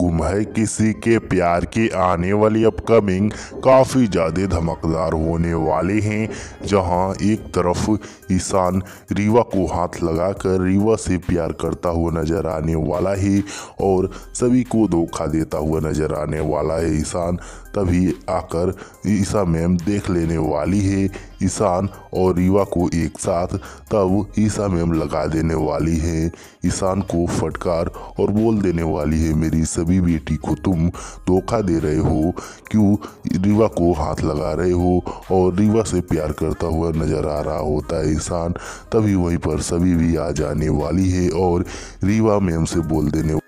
गुम है किसी के प्यार की आने वाली अपकमिंग काफ़ी ज़्यादा धमकदार होने वाले हैं जहां एक तरफ ईशान रीवा को हाथ लगाकर रीवा से प्यार करता हुआ नजर आने वाला है और सभी को धोखा देता हुआ नजर आने वाला है ईशान तभी आकर ईसा मैम देख लेने वाली है ईशान और रीवा को एक साथ तब ईसा मैम लगा देने वाली है ईशान को फटकार और बोल देने वाली है मेरी सभी सभी बेटी को तुम धोखा दे रहे हो क्यों रीवा को हाथ लगा रहे हो और रीवा से प्यार करता हुआ नजर आ रहा होता है इंसान तभी वहीं पर सभी भी आ जाने वाली है और रीवा मैम से बोल देने